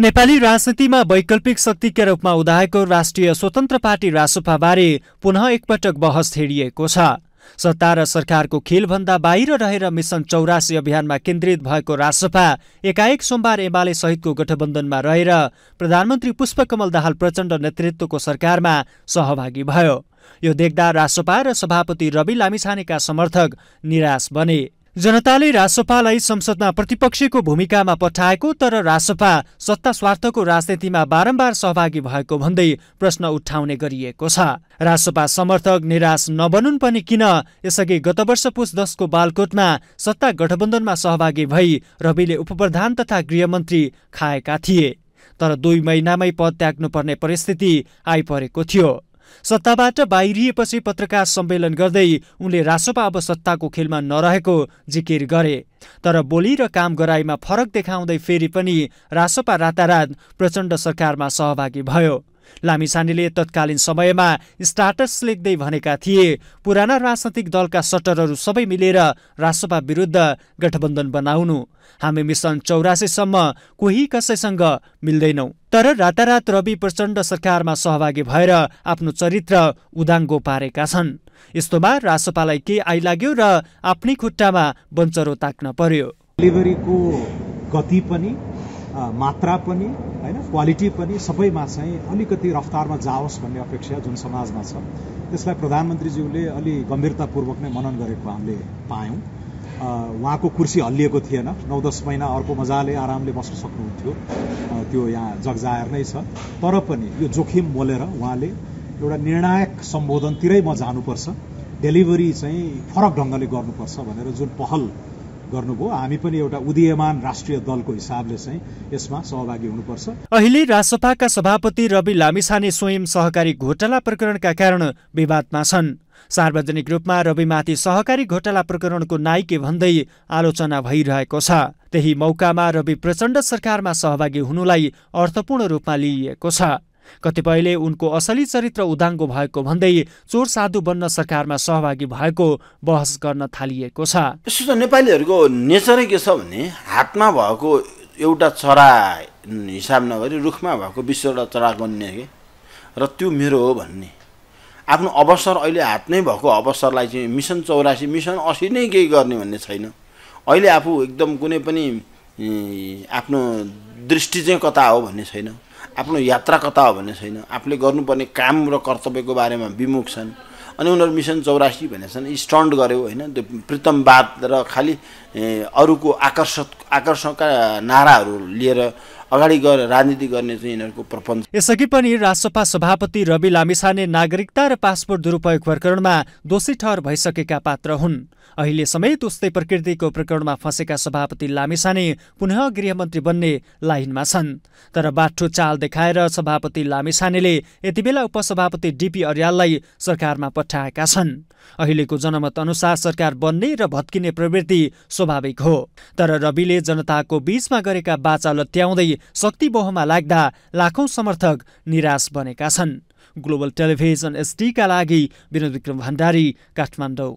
नेपाली राजनीतिमा वैकल्पिक शक्तिका रूपमा उदाएको राष्ट्रिय स्वतन्त्र पार्टी रासोपाबारे पुनः एकपटक बहस छेडिएको छ सत्ता र सरकारको खेलभन्दा बाहिर रहेर मिसन चौरासी अभियानमा केन्द्रित भएको रासपा एकाएक सोमबार एमाले सहितको गठबन्धनमा रहेर प्रधानमन्त्री पुष्पकमल दाहाल प्रचण्ड नेतृत्वको सरकारमा सहभागी भयो यो देख्दा रासोपा र सभापति रवि लामिछानेका समर्थक निराश बने जनताले रासपालाई संसदमा प्रतिपक्षको भूमिकामा पठाएको तर रासपा सत्ता स्वार्थको राजनीतिमा बारम्बार सहभागी भएको भन्दै प्रश्न उठाउने गरिएको छ रासोपा समर्थक निराश नबनुन् पनि किन यसअघि गत वर्ष पुष दसको बालकोटमा सत्ता गठबन्धनमा सहभागी भई रविले उपप्रधान तथा गृहमन्त्री खाएका थिए तर दुई महिनामै पद त्याग्नुपर्ने परिस्थिति आइपरेको थियो सत्ताबाट बाहिरिएपछि पत्रकार सम्मेलन गर्दै उनले रासोपा अब सत्ताको खेलमा नरहेको जिकिर गरे तर बोली र काम गराइमा फरक देखाउँदै फेरि पनि रासोपा रातारात प्रचण्ड सरकारमा सहभागी भयो लामिछानेले तत्कालीन समयमा स्टाटस लेख्दै भनेका थिए पुराना राजनैतिक दलका सटरहरू सबै मिलेर राजसभा विरुद्ध गठबन्धन बनाउनु हामी मिसन चौरासीसम्म कोही कसैसँग मिल्दैनौँ तर रातारात रवि प्रचण्ड सरकारमा सहभागी भएर आफ्नो चरित्र उदाङ्गो पारेका छन् यस्तोमा राजसपालाई के आइलाग्यो र आफ्नै खुट्टामा बञ्चरो ताक्न पर्यो डेलिभरीको गति पनि मात्रा पनि होइन क्वालिटी पनि सबैमा चाहिँ अलिकति रफ्तारमा जाओस् भन्ने अपेक्षा जुन समाजमा छ त्यसलाई प्रधानमन्त्रीज्यूले अलि गम्भीरतापूर्वक नै मनन गरेको हामीले पायौँ उहाँको कुर्सी हल्लिएको थिएन नौ दस महिना अर्को मजाले आरामले बस्न सक्नुहुन्थ्यो त्यो यहाँ जगजायर नै छ तर पनि यो जोखिम मोलेर उहाँले एउटा निर्णायक सम्बोधनतिरै म जानुपर्छ डेलिभरी चाहिँ फरक ढङ्गले गर्नुपर्छ भनेर जुन पहल गर्नुभयो हामी पनि एउटा उदीयमान राष्ट्रिय दलको हिसाबले चाहिँ यसमा सहभागी हुनुपर्छ अहिले राजसभाका सभापति रवि लामिसाने स्वयं सहकारी घोटाला प्रकरणका कारण विवादमा छन् सार्वजनिक रूपमा रविमाथि सहकारी घोटाला प्रकरणको नायके भन्दै आलोचना भइरहेको छ त्यही मौकामा रवि प्रचण्ड सरकारमा सहभागी हुनुलाई अर्थपूर्ण रूपमा लिइएको छ कतिपयले उनको असली चरित्र उदाङ्गो भएको भन्दै चोर साधु बन्न सरकारमा सहभागी भएको बहस गर्न थालिएको छ यसो त नेपालीहरूको नेचरै के छ भने हातमा भएको एउटा चरा हिसाब नगरी रुखमा भएको बिसवटा चरा गन्ने कि र त्यो मेरो हो भन्ने आफ्नो अवसर अहिले हात नै भएको अवसरलाई चाहिँ मिसन चौरासी मिसन असी नै केही गर्ने भन्ने छैन अहिले आफू एकदम कुनै पनि आफ्नो दृष्टि चाहिँ कता हो भन्ने छैन आफ्नो यात्रा कता हो भन्ने छैन आफूले गर्नुपर्ने काम र कर्तव्यको बारेमा विमुख छन् अनि उनीहरू मिसन चौरासी भनेछन् स्टन्ट गऱ्यो होइन त्यो प्रितमवाद र खालि अरूको आकर्षक आकर्षणका नाराहरू लिएर अगाडि गएर राजनीति गर्ने चाहिँ यिनीहरूको प्रपञ्च यसअघि पनि राजसभा सभापति रवि लामिछाने नागरिकता र पासपोर्ट दुरुपयोग प्रकरणमा दोषी ठहर भइसकेका पात्र हुन् अहिले समेत उस्तै प्रकृतिको प्रकरणमा फँसेका सभापति लामिसाने पुनः गृहमन्त्री बन्ने लाइनमा छन् तर बाठो चाल देखाएर सभापति लामिछानेले यतिबेला उपसभापति डिपी अर्याललाई सरकारमा पठाएका छन् अहिलेको जनमत अनुसार सरकार बन्ने र भत्किने प्रवृत्ति स्वाभाविक हो तर रविले जनताको बीचमा गरेका बाचा लत्याउँदै शक्ति बहमा लाग्दा लाखौँ समर्थक निराश बनेका छन् ग्लोबल टेलिभिजन एसडीका लागि विनोद विक्रम भण्डारी काठमाडौँ